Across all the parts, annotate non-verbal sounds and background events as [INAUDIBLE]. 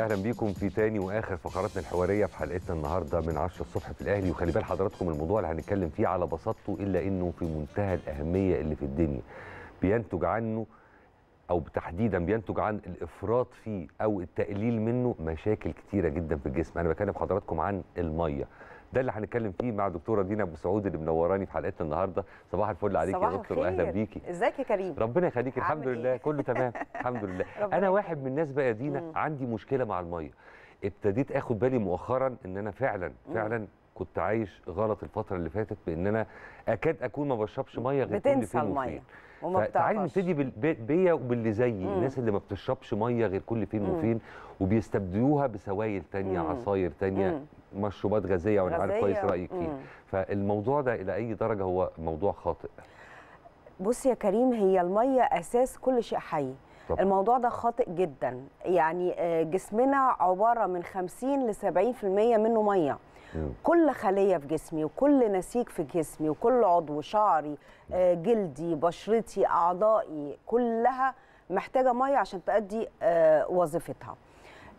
اهلا بيكم في تاني واخر فقراتنا الحواريه في حلقتنا النهارده من 10 الصبح في الاهلي وخلي بال حضراتكم الموضوع اللي هنتكلم فيه على بساطته الا انه في منتهى الاهميه اللي في الدنيا بينتج عنه او تحديدا بينتج عن الافراط فيه او التقليل منه مشاكل كتيره جدا في الجسم انا بكلم حضراتكم عن الميه ده اللي هنتكلم فيه مع دكتوره دينا ابو سعود اللي منوراني في حلقتنا النهارده صباح الفل عليكي يا دكتور واهلا بيكي ازيك يا كريم ربنا يخليكي الحمد إيه؟ لله كله تمام الحمد لله [LAUGHS] انا واحد من الناس بقى يا دينا عندي مشكله مع الميه ابتديت اخد بالي مؤخرا ان انا فعلا فعلا كنت عايش غلط الفتره اللي فاتت بان انا اكاد اكون ما بشربش ميه غير كل فين وفين وما تعالي نبتدي بيا وباللي زيي الناس اللي ما بتشربش ميه غير كل فين وفين وبيستبدلوها بسوائل تانية مم. عصاير تانية مم. مشروبات غازيه وانا عارف كويس رايك فيه فالموضوع ده الى اي درجه هو موضوع خاطئ بص يا كريم هي الميه اساس كل شيء حي طبعا. الموضوع ده خاطئ جدا يعني آه، جسمنا عباره من 50 ل 70% منه ميه كل خليه في جسمي وكل نسيج في جسمي وكل عضو شعري آه، جلدي بشرتي اعضائي كلها محتاجه ميه عشان تؤدي آه، وظيفتها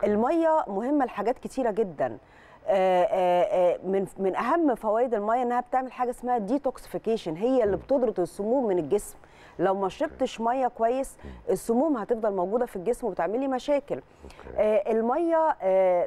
الميه مهمه لحاجات كتيره جدا آه، من من اهم فوائد الميه انها بتعمل حاجه اسمها ديتوكسيفيكيشن هي اللي بتطرد السموم من الجسم لو ما شربتش ميه كويس السموم هتفضل موجوده في الجسم وبتعملي مشاكل آه الميه آه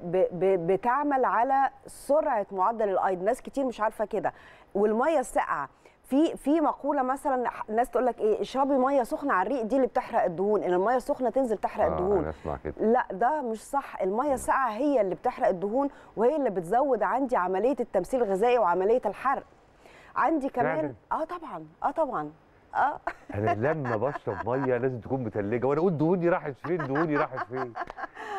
بتعمل على سرعه معدل الايض ناس كتير مش عارفه كده والميه الساقعه في في مقوله مثلا ناس تقول لك ايه اشربي ميه سخنه على الريق دي اللي بتحرق الدهون ان الميه السخنه تنزل تحرق آه الدهون أنا أسمع كده. لا ده مش صح الميه الساقعه هي اللي بتحرق الدهون وهي اللي بتزود عندي عمليه التمثيل الغذائي وعمليه الحرق عندي كمان اه طبعا اه طبعا اه انا لما بشرب ميه لازم تكون متلجه وانا اقول دهوني راحت فين دهوني راحت فين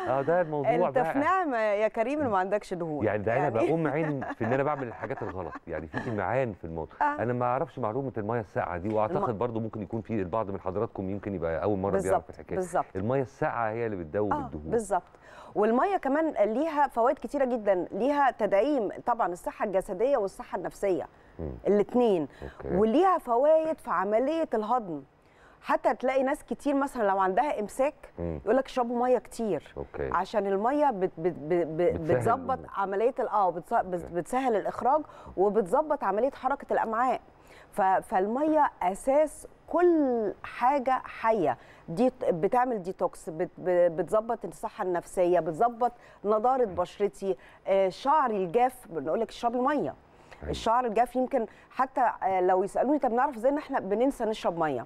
اه ده الموضوع انت بقى. في نعمه يا كريم ما عندكش دهون يعني ده يعني... انا بقوم [LAUGHS] عين في ان انا بعمل الحاجات الغلط يعني في امعان في الموضوع آه. انا ما اعرفش معلومه الميه الساقعه دي واعتقد الم... برضو ممكن يكون في البعض من حضراتكم يمكن يبقى اول مره بيعرف الحكايه بالظبط الميه الساقعه هي اللي بتدوب آه. الدهون بالظبط والميه كمان ليها فوائد كتيره جدا ليها تدعيم طبعا الصحه الجسديه والصحه النفسيه الاثنين وليها فوائد في عمليه الهضم حتى تلاقي ناس كتير مثلا لو عندها امساك يقول لك اشربوا ميه كتير أوكي. عشان الميه بت بت بت بتظبط عمليه اه بتسهل الاخراج وبتظبط عمليه حركه الامعاء فالميه اساس كل حاجه حيه دي بتعمل ديتوكس بتظبط الصحه النفسيه بتظبط نضاره بشرتي آه، شعري الجاف بنقول لك اشربي ميه الشعر الجاف يمكن حتى آه، لو يسالوني طب نعرف ازاي ان احنا بننسى نشرب ميه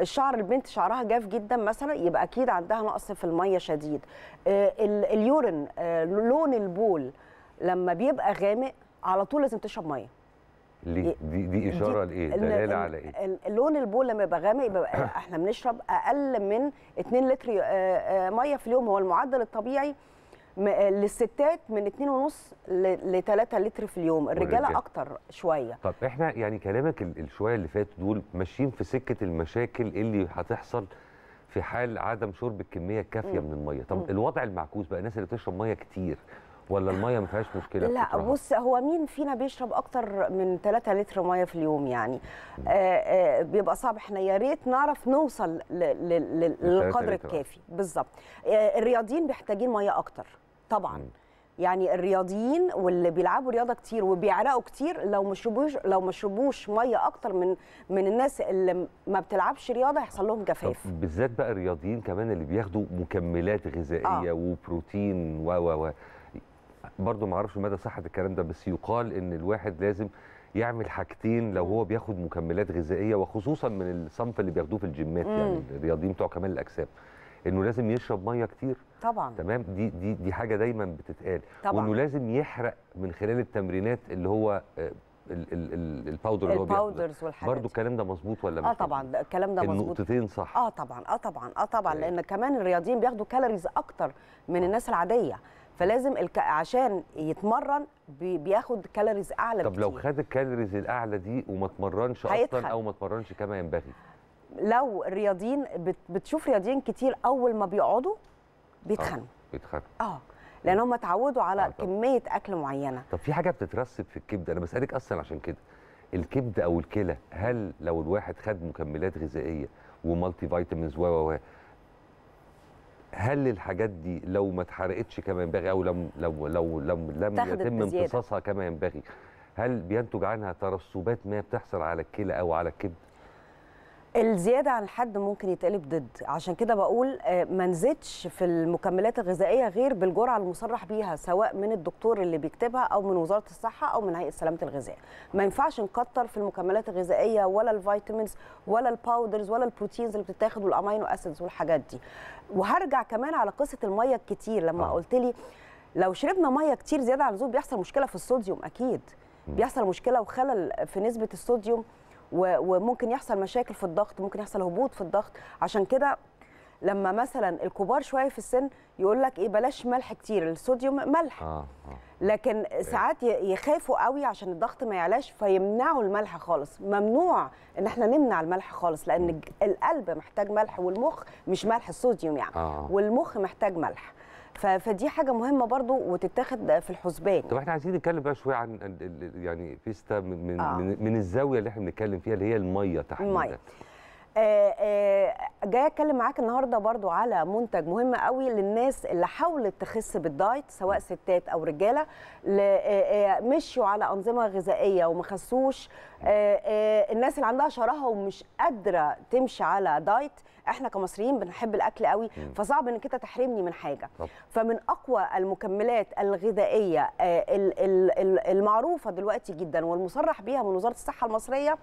الشعر البنت شعرها جاف جدا مثلا يبقى اكيد عندها نقص في الميه شديد آه، اليورين آه، لون البول لما بيبقى غامق على طول لازم تشرب ميه ليه؟ دي دي اشاره لايه؟ دلاله على ايه؟ لون البول لما يبقى غامق يبقى [COUGHS] احنا بنشرب اقل من 2 لتر ميه في اليوم هو المعدل الطبيعي آه، للستات من 2.5 ل 3 لتر في اليوم الرجاله اكتر شويه طب احنا يعني كلامك الشويه اللي فاتوا دول ماشيين في سكه المشاكل اللي هتحصل في حال عدم شرب الكميه الكافيه من الميه طب م. الوضع المعكوس بقى الناس اللي بتشرب ميه كتير ولا الميه ما فيهاش مشكله لا بص هو مين فينا بيشرب اكتر من 3 لتر ميه في اليوم يعني آآ آآ آه، آه، بيبقى صعب احنا يا ريت نعرف نوصل للقدر الكافي بالظبط الرياضيين محتاجين ميه اكتر طبعا يعني الرياضيين واللي بيلعبوا رياضه كتير وبيعرقوا كتير لو مشربوش لو مشربوش ميه اكتر من من الناس اللي ما بتلعبش رياضه هيحصل لهم جفاف بالذات بقى الرياضيين كمان اللي بياخدوا مكملات غذائيه آه. وبروتين و و و برضه ما اعرفش مدى صحه الكلام ده بس يقال ان الواحد لازم يعمل حاجتين لو هو بياخد مكملات غذائيه وخصوصا من الصنف اللي بياخدوه في الجيمات يعني الرياضيين بتوع كمال الاجسام انه لازم يشرب ميه كتير طبعا تمام دي دي دي حاجه دايما بتتقال طبعا وانه لازم يحرق من خلال التمرينات اللي هو آه، الباودر اللي هو الباودرز والحاجات برضه الكلام ده مظبوط ولا مش اه طبعا الكلام ده مظبوط النقطتين صح اه طبعا اه طبعا اه طبعا طيب. لان كمان الرياضيين بياخدوا كالوريز اكتر من آه. الناس العاديه فلازم الك... عشان يتمرن بي... بياخد كالوريز اعلى طب بكتير. لو خد الكالوريز الاعلى دي وما اتمرنش اصلا او ما اتمرنش كما ينبغي لو الرياضيين بتشوف رياضيين كتير اول ما بيقعدوا بيتخنوا آه، بيتخنوا اه لان هم اتعودوا على آه كميه اكل معينه طب في حاجه بتترسب في الكبد انا بسالك اصلا عشان كده الكبد او الكلى هل لو الواحد خد مكملات غذائيه ومالتي فيتامينز و و هل الحاجات دي لو ما اتحرقتش كما ينبغي او لم لو لو لم لم يتم امتصاصها كما ينبغي هل بينتج عنها ترسبات ما بتحصل على الكلى او على الكبد الزياده عن الحد ممكن يتقلب ضد عشان كده بقول آه، ما نزيدش في المكملات الغذائيه غير بالجرعه المصرح بيها سواء من الدكتور اللي بيكتبها او من وزاره الصحه او من هيئه سلامه الغذاء ما ينفعش نكتر في المكملات الغذائيه ولا الفيتامينز ولا الباودرز ولا البروتينز اللي بتتاخد والامينو اسيدز والحاجات دي وهرجع كمان على قصه الميه الكتير لما آه. قلت لي لو شربنا ميه كتير زياده عن اللزوم بيحصل مشكله في الصوديوم اكيد بيحصل مشكله وخلل في نسبه الصوديوم وممكن يحصل مشاكل في الضغط ممكن يحصل هبوط في الضغط عشان كده لما مثلا الكبار شويه في السن يقول لك ايه بلاش ملح كتير الصوديوم ملح آه. آه. لكن ساعات يخافوا قوي عشان الضغط ما يعلاش فيمنعوا الملح خالص ممنوع ان احنا نمنع الملح خالص لان القلب محتاج ملح والمخ مش ملح الصوديوم يعني آه. والمخ محتاج ملح فدي حاجه مهمه برضو وتتاخد في الحسبان طب احنا عايزين نتكلم بقى شويه عن يعني فيستا من آه. من الزاويه اللي احنا بنتكلم فيها اللي هي الميه تحديدا الميه آه، آه، جايه اتكلم معاك النهارده برضو على منتج مهم قوي للناس اللي حاولت تخس بالدايت سواء ستات او رجاله آه، مشوا على انظمه غذائيه وما خسوش الناس اللي عندها شراهه ومش قادره تمشي على دايت احنا كمصريين بنحب الاكل قوي فصعب انك انت تحرمني من حاجه فمن اقوى المكملات الغذائيه آه، المعروفه دلوقتي جدا والمصرح بيها من وزاره الصحه المصريه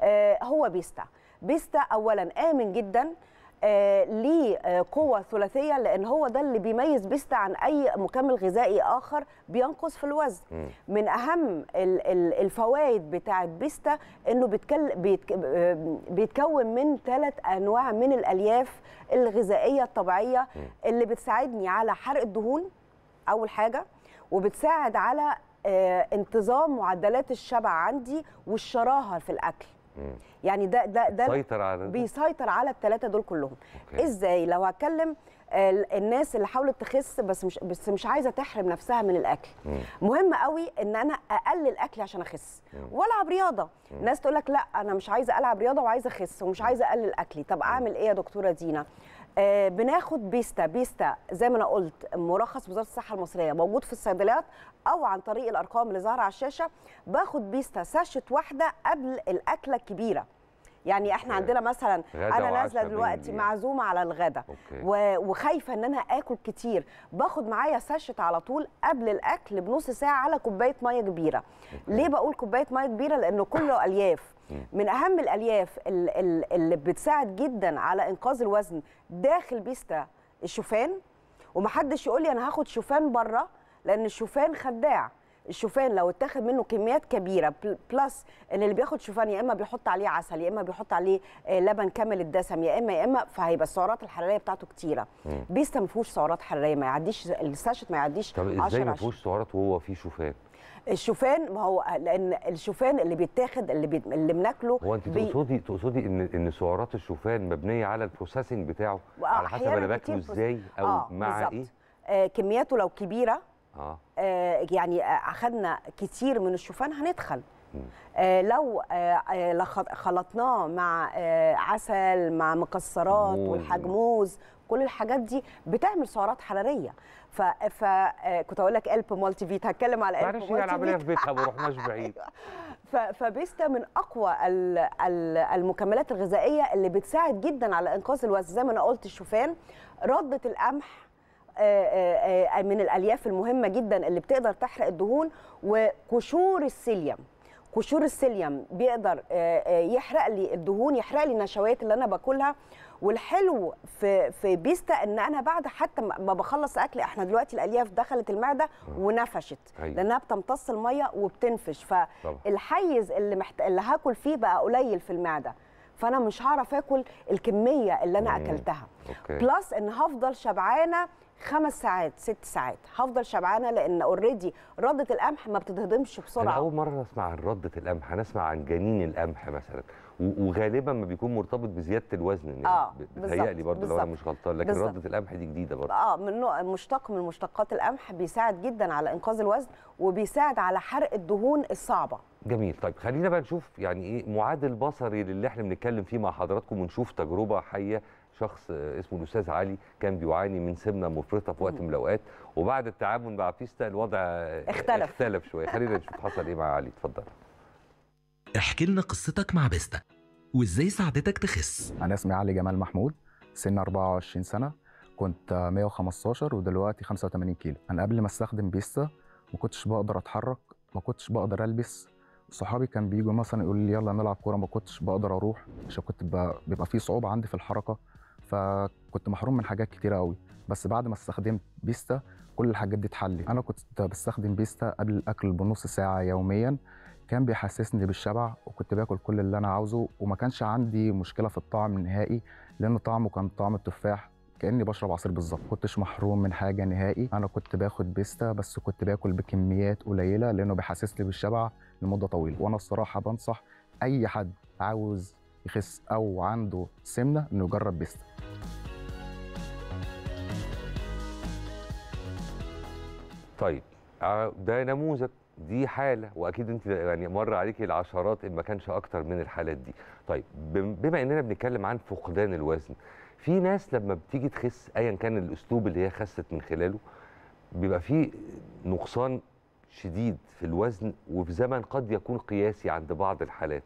آه، هو بيستا بيستا اولا امن جدا آه، ليه آه، قوه ثلاثيه لان هو ده اللي بيميز بيستا عن اي مكمل غذائي اخر بينقص في الوزن م. من اهم الفوائد بتاعه بيستا انه بيتكل بيتك... آه، بيتكون من ثلاث انواع من الالياف الغذائيه الطبيعيه اللي بتساعدني على حرق الدهون اول حاجه وبتساعد على انتظام معدلات الشبع عندي والشراهه في الاكل يعني ده ده ده بيسيطر على بيسيطر على الثلاثه دول كلهم أوكي. ازاي لو هتكلم الناس اللي حاولت تخس بس مش بس مش عايزه تحرم نفسها من الاكل مم. مهم قوي ان انا اقلل اكلي عشان اخس والعب رياضه مم. ناس تقول لك لا انا مش عايزه العب رياضه وعايزه اخس ومش عايزه اقلل اكلي طب اعمل ايه يا دكتوره دينا آه بناخد بيستا بيستا زي ما انا قلت مرخص وزاره الصحه المصريه موجود في الصيدليات او عن طريق الارقام اللي ظاهره على الشاشه باخد بيستا ساشة واحده قبل الاكله الكبيره يعني احنا عندنا مثلا انا نازله دلوقتي معزومه على الغدا وخايفه ان انا اكل كتير باخد معايا ساشت على طول قبل الاكل بنص ساعه على كوبايه ميه كبيره أوكي. ليه بقول كوبايه ميه كبيره لانه كله [COUGHS] الياف من اهم الالياف اللي بتساعد جدا على انقاذ الوزن داخل بيستا الشوفان ومحدش يقول لي انا هاخد شوفان بره لان الشوفان خداع الشوفان لو اتاخد منه كميات كبيره بلس ان اللي بياخد شوفان يا اما بيحط عليه عسل يا اما بيحط عليه آه، لبن كامل الدسم يا اما يا اما فهيبقى السعرات الحراريه بتاعته كتيره بيست ما فيهوش سعرات حراريه ما يعديش الساشت ما يعديش طب ازاي ما فيهوش سعرات وهو فيه شوفان الشوفان ما هو لان الشوفان اللي بيتاخد اللي بي... اللي بناكله هو انت بي... تقصدي تقصدي ان ان سعرات الشوفان مبنيه على البروسيسنج بتاعه آه، على حسب انا باكله ازاي او آه مع بالزبط. ايه آه كمياته لو كبيره آه. آه. يعني اخذنا كتير من الشوفان هندخل آه لو آه, آه، خلطناه مع آه عسل مع مكسرات والحجموز كل الحاجات دي بتعمل سعرات حراريه ف, ف... آه، كنت اقول لك الب مالتي فيت هتكلم على الب مالتي فيت العمليه في بيتها ما رحناش بعيد [LAUGHS] أيوة. ف... فبيستا من اقوى ال... ال... المكملات الغذائيه اللي بتساعد جدا على انقاذ الوزن زي ما انا قلت الشوفان رده القمح آه، آه، آه، من الالياف المهمه جدا اللي بتقدر تحرق الدهون وقشور السيليوم قشور السيليوم بيقدر يحرق لي الدهون يحرق لي النشويات اللي انا باكلها والحلو في في بيستا ان انا بعد حتى ما بخلص اكل احنا دلوقتي الالياف دخلت المعده ونفشت لانها بتمتص الميه وبتنفش فالحيز اللي محت... اللي هاكل فيه بقى قليل في المعده فانا مش هعرف اكل الكميه اللي انا اكلتها بلس ان هفضل شبعانه خمس ساعات ست ساعات هفضل شبعانه لان اوريدي رده القمح ما بتتهضمش بسرعه انا اول مره اسمع عن رده القمح انا اسمع عن جنين القمح مثلا وغالبا ما بيكون مرتبط بزياده الوزن يعني اه بتهيألي برضه لو انا مش غلطان لكن بالزبط. رده القمح دي جديده برضه اه من مشتق من مشتقات القمح بيساعد جدا على انقاذ الوزن وبيساعد على حرق الدهون الصعبه جميل طيب خلينا بقى نشوف يعني ايه معادل بصري للي احنا بنتكلم فيه مع حضراتكم ونشوف تجربه حيه شخص اسمه الاستاذ علي كان بيعاني من سمنه مفرطه في وقت من الاوقات وبعد التعامل مع فيستا الوضع اختلف اختلف شويه خلينا نشوف حصل ايه مع علي اتفضل احكي لنا قصتك مع بيستا وازاي ساعدتك تخس انا اسمي علي جمال محمود سن 24 سنه كنت 115 ودلوقتي 85 كيلو انا قبل ما استخدم بيستا ما كنتش بقدر اتحرك ما كنتش بقدر البس صحابي كان بيجوا مثلا يقولوا لي يلا نلعب كوره ما كنتش بقدر اروح عشان كنت بيبقى في صعوبه عندي في الحركه فكنت محروم من حاجات كتيره قوي بس بعد ما استخدمت بيستا كل الحاجات دي اتحلت انا كنت بستخدم بيستا قبل الاكل بنص ساعه يوميا كان بيحسسني بالشبع وكنت باكل كل اللي انا عاوزه وما كانش عندي مشكله في الطعم نهائي لان طعمه كان طعم التفاح كاني بشرب عصير بالظبط كنتش محروم من حاجه نهائي انا كنت باخد بيستا بس كنت باكل بكميات قليله لانه بيحسسني بالشبع لمده طويله وانا الصراحه بنصح اي حد عاوز يخس او عنده سمنه انه يجرب بيستا طيب آه، ده نموذج دي حاله واكيد انت يعني مر عليكي العشرات ان ما كانش اكتر من الحالات دي طيب بما اننا بنتكلم عن فقدان الوزن في ناس لما بتيجي تخس ايا كان الاسلوب اللي هي خست من خلاله بيبقى في نقصان شديد في الوزن وفي زمن قد يكون قياسي عند بعض الحالات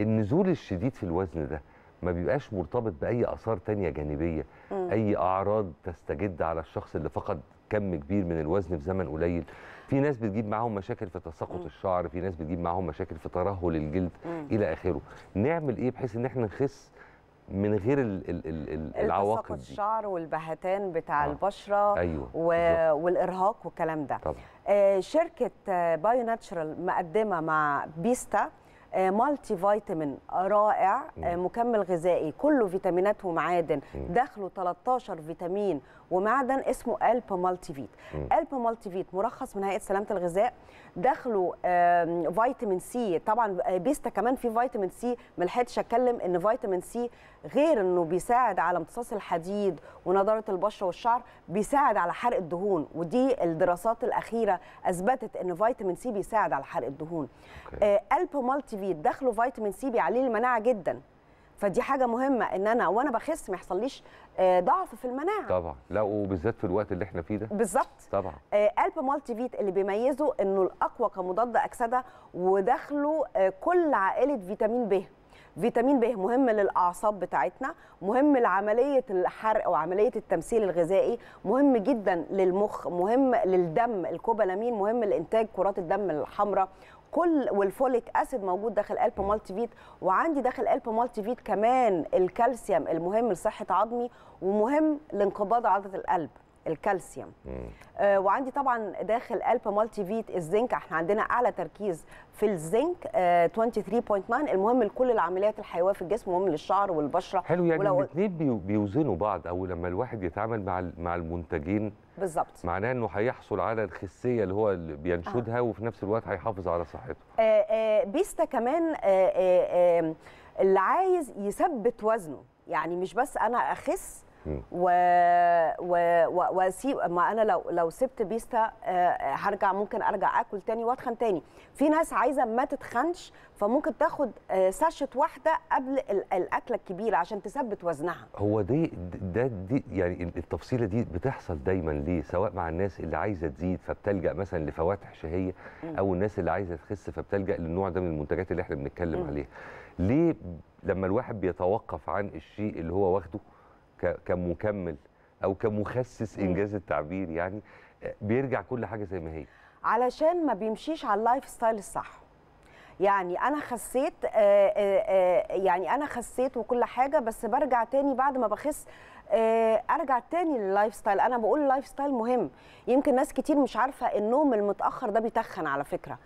النزول الشديد في الوزن ده ما بيبقاش مرتبط باي اثار تانية جانبيه م. اي اعراض تستجد على الشخص اللي فقد كم كبير من الوزن في زمن قليل في ناس بتجيب معاهم مشاكل في تساقط الشعر في ناس بتجيب معاهم مشاكل في ترهل الجلد م. الى اخره نعمل ايه بحيث ان احنا نخس من غير الـ الـ الـ العواقب دي الشعر والبهتان بتاع آه. البشره أيوة. و... والارهاق والكلام ده طبعا. آه شركه بايو ناتشرال مقدمه مع بيستا مالتي آه، فيتامين رائع آه، مكمل غذائي كله فيتامينات ومعادن دخله 13 فيتامين ومعدن اسمه فيت مالتي فيت مرخص من هيئه سلامه الغذاء دخله فيتامين سي طبعا آه، بيستا كمان في فيتامين سي ما لحقتش اتكلم ان فيتامين سي غير انه بيساعد على امتصاص الحديد ونضاره البشره والشعر بيساعد على حرق الدهون ودي الدراسات الاخيره اثبتت ان فيتامين سي بيساعد على حرق الدهون آه، مالتي فيت دخله فيتامين سي بيعلي المناعه جدا فدي حاجه مهمه ان انا وانا بخس ما يحصليش آه، ضعف في المناعه طبعا لا وبالذات في الوقت اللي احنا فيه ده بالظبط طبعا آه، قلب مالتي فيت اللي بيميزه انه الاقوى كمضاد اكسده وداخله آه، كل عائله فيتامين ب فيتامين ب مهم للاعصاب بتاعتنا مهم لعمليه الحرق وعمليه التمثيل الغذائي مهم جدا للمخ مهم للدم الكوبالامين مهم لانتاج كرات الدم الحمراء كل والفوليك اسيد موجود داخل قلب مالتي فيت وعندي داخل قلب مالتي فيت كمان الكالسيوم المهم لصحه عظمي ومهم لانقباض عضله القلب الكالسيوم آه وعندي طبعا داخل الب مالتي فيت الزنك احنا عندنا اعلى تركيز في الزنك آه 23.9 المهم لكل العمليات الحيويه في الجسم المهم للشعر والبشره حلو يعني ولو... الاثنين بيوزنوا بعض او لما الواحد يتعامل مع مع المنتجين بالظبط معناه انه هيحصل على الخسيه اللي هو اللي بينشدها آه. وفي نفس الوقت هيحافظ على صحته آه آه بيستا كمان آه آه آه اللي عايز يثبت وزنه يعني مش بس انا اخس و... و... و... واسيب ما انا لو لو سبت بيستا آه، هرجع ممكن ارجع اكل تاني واتخن تاني في ناس عايزه ما تتخنش فممكن تاخد آه، ساشة واحده قبل الاكله الكبيره عشان تثبت وزنها هو دي ده دي يعني التفصيله دي بتحصل دايما ليه سواء مع الناس اللي عايزه تزيد فبتلجا مثلا لفواتح شهيه او الناس اللي عايزه تخس فبتلجا للنوع ده من المنتجات اللي احنا بنتكلم عليها ليه لما الواحد بيتوقف عن الشيء اللي هو واخده كمكمل او كمخسس انجاز التعبير يعني آه، بيرجع كل حاجه زي ما هي علشان ما بيمشيش على اللايف ستايل الصح يعني انا خسيت آه، آه، يعني انا خسيت وكل حاجه بس برجع تاني بعد ما بخس ارجع تاني لللايف ستايل انا بقول اللايف ستايل مهم يمكن ناس كتير مش عارفه النوم المتاخر ده بيتخن على فكره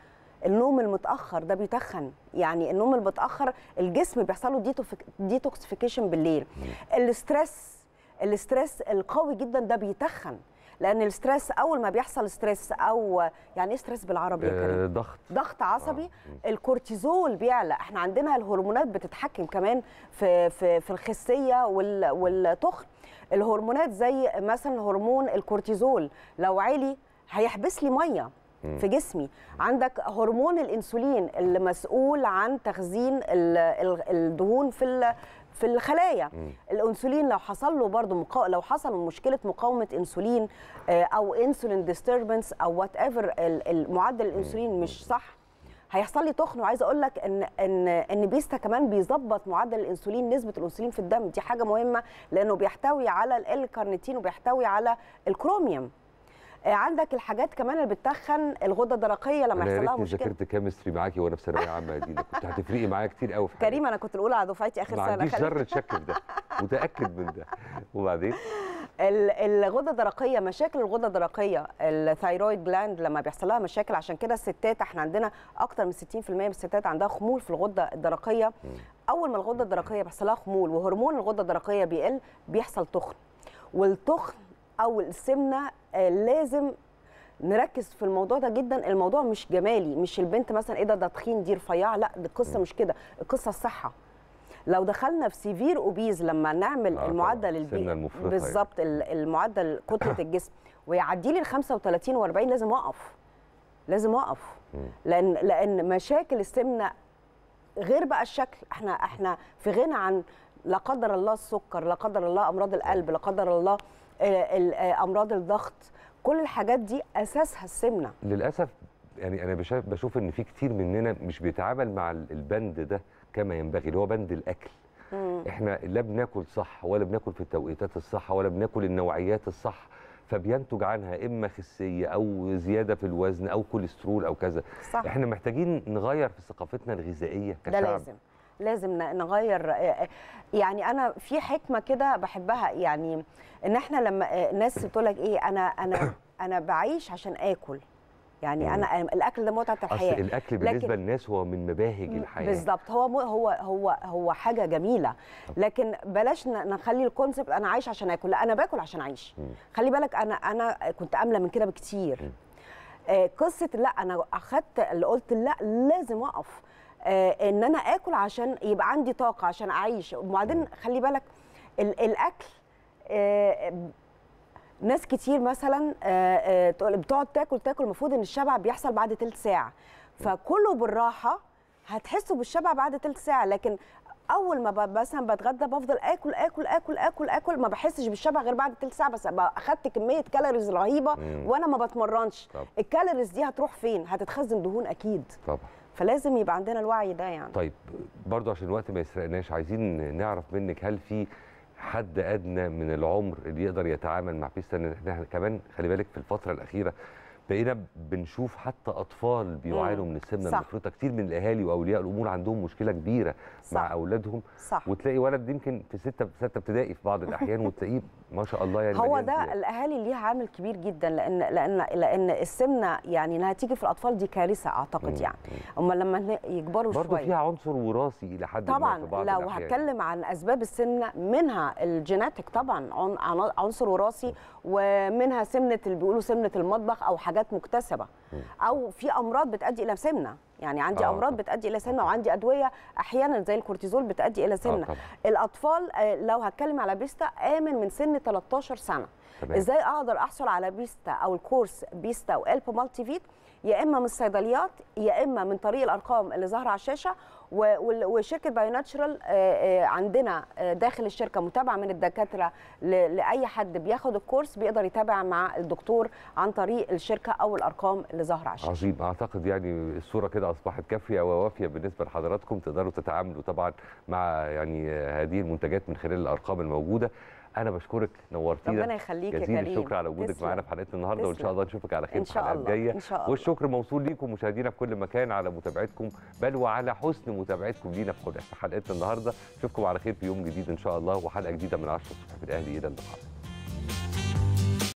النوم المتاخر ده بيتخن يعني النوم المتاخر الجسم بيحصل له ديتوكسيفيكيشن بالليل الاسترس الاسترس القوي جدا ده بيتخن لان الاسترس اول ما بيحصل ستريس او يعني ايه ستريس بالعربي يا آه، كريم ضغط ضغط عصبي آه. الكورتيزول بيعلى احنا عندنا الهرمونات بتتحكم كمان في في في الخسيه والتخن الهرمونات زي مثلا هرمون الكورتيزول لو عالي هيحبس لي ميه في جسمي عندك هرمون الانسولين اللي مسؤول عن تخزين الدهون في في الخلايا الانسولين لو حصل له برضه مقا... لو حصل مشكله مقاومه انسولين آه، او انسولين ديستربنس او وات ايفر معدل الانسولين مش صح هيحصل لي تخن وعايزه اقول لك ان ان ان بيستا كمان بيظبط معدل الانسولين نسبه الانسولين في الدم دي حاجه مهمه لانه بيحتوي على الكارنيتين وبيحتوي على الكروميوم آه، عندك الحاجات كمان اللي بتتخن الغدة الدرقية لما يحصل لها مشكلة ذاكرت كيمستري معاكي وانا في ثانوية عامة يا دينا كنت هتفرقي معايا كتير قوي في كريم انا كنت الاولى على دفعتي اخر سنة ما عنديش ذرة شك في ده متأكد من ده وبعدين الغده الدرقيه مشاكل الغده الدرقيه الثايرويد جلاند لما بيحصل لها مشاكل عشان كده الستات احنا عندنا اكتر من 60% من الستات عندها خمول في الغده الدرقيه اول ما الغده الدرقيه بيحصل لها خمول وهرمون الغده الدرقيه بيقل بيحصل تخن والتخن او السمنه آه، لازم نركز في الموضوع ده جدا الموضوع مش جمالي مش البنت مثلا ايه ده ده تخين دي رفيعه لا دي القصه مش كده القصه الصحه لو دخلنا في سيفير اوبيز لما نعمل آه المعدل يعني. بالظبط المعدل كتله [COUGHS] الجسم ويعدي لي ال 35 و40 لازم اقف لازم اقف لان لان مشاكل السمنه غير بقى الشكل احنا احنا في غنى عن لا قدر الله السكر لا قدر الله امراض القلب لا قدر الله آه، آه، امراض الضغط كل الحاجات دي اساسها السمنه للاسف يعني انا بشوف ان في كتير مننا مش بيتعامل مع البند ده كما ينبغي اللي هو بند الاكل مم. احنا لا بناكل صح ولا بناكل في التوقيتات الصح ولا بناكل النوعيات الصح فبينتج عنها اما خسيه او زياده في الوزن او كوليسترول او كذا صح. احنا محتاجين نغير في ثقافتنا الغذائيه كشعب ده لازم لازم نغير يعني انا في حكمه كده بحبها يعني ان احنا لما الناس بتقول لك ايه انا انا [COUGHS] انا بعيش عشان اكل يعني انا آمم، الاكل ده متعه الحياه اصل الاكل بالنسبه للناس هو من مباهج الحياه بالظبط هو هو هو هو حاجه جميله لكن بلاش نخلي الكونسبت انا عايش عشان اكل لا انا باكل عشان اعيش خلي بالك انا انا كنت املى من كده بكتير قصه لا انا اخذت اللي قلت لا لازم اقف آه، ان انا اكل عشان يبقى عندي طاقه عشان اعيش وبعدين خلي بالك الاكل آه، ناس كتير مثلا آه، بتقعد تاكل تاكل المفروض ان الشبع بيحصل بعد ثلث ساعه فكله بالراحه هتحسوا بالشبع بعد ثلث ساعه لكن اول ما مثلا بتغدى بفضل آكل, اكل اكل اكل اكل ما بحسش بالشبع غير بعد ثلث ساعه بس اخدت كميه كالوريز رهيبه وانا ما بتمرنش الكالوريز دي هتروح فين هتتخزن دهون اكيد طبعا فلازم يبقى عندنا الوعي ده يعني طيب برضو عشان الوقت ما يسرقناش عايزين نعرف منك هل في حد ادنى من العمر اللي يقدر يتعامل مع لان احنا كمان خلي بالك في الفتره الاخيره بقينا بنشوف حتى اطفال بيعانوا من السمنه المفرطه كتير من الاهالي واولياء الامور عندهم مشكله كبيره صح. مع اولادهم صح. وتلاقي ولد يمكن في سته سته ابتدائي في بعض الاحيان [LAUGHS] وتلاقيه ما شاء الله يعني هو ده يعني. الاهالي ليها عامل كبير جدا لان لان لان السمنه يعني انها تيجي في الاطفال دي كارثه اعتقد يعني هم لما يكبروا شويه برضه فيها عنصر وراثي لحد طبعا ما طبعا لو هتكلم عن اسباب السمنه منها الجيناتيك طبعا عنصر وراثي ومنها سمنه اللي بيقولوا سمنه المطبخ او حاجات حاجات مكتسبه او في امراض بتؤدي الى سمنه يعني عندي آه امراض بتؤدي الى سمنه آه، وعندي ادويه احيانا زي الكورتيزول بتؤدي الى سمنه آه الاطفال آه، لو هتكلم على بيستا امن من سن 13 سنه طبعا. ازاي اقدر احصل على بيستا او الكورس بيستا والب مالتي فيت يا اما من الصيدليات يا اما من طريق الارقام اللي ظاهره على الشاشه وشركه باي ناتشرال آه، آه، عندنا آه، داخل الشركه متابعه من الدكاتره لاي حد بياخد الكورس بيقدر يتابع مع الدكتور عن طريق الشركه او الارقام اللي ظاهره على عظيم اعتقد يعني الصوره كده اصبحت كافيه ووافيه بالنسبه لحضراتكم تقدروا تتعاملوا طبعا مع يعني هذه المنتجات من خلال الارقام الموجوده انا بشكرك نورتينا ربنا يخليك يا كريم الشكر على وجودك معانا في حلقه النهارده وان شاء الله نشوفك على خير في الحلقات الجايه والشكر موصول ليكم مشاهدينا في كل مكان على متابعتكم بل وعلى حسن متابعتكم لينا في حلقه النهارده اشوفكم على خير في يوم جديد ان شاء الله وحلقه جديده من عشرة الصبح في الاهلي الى اللقاء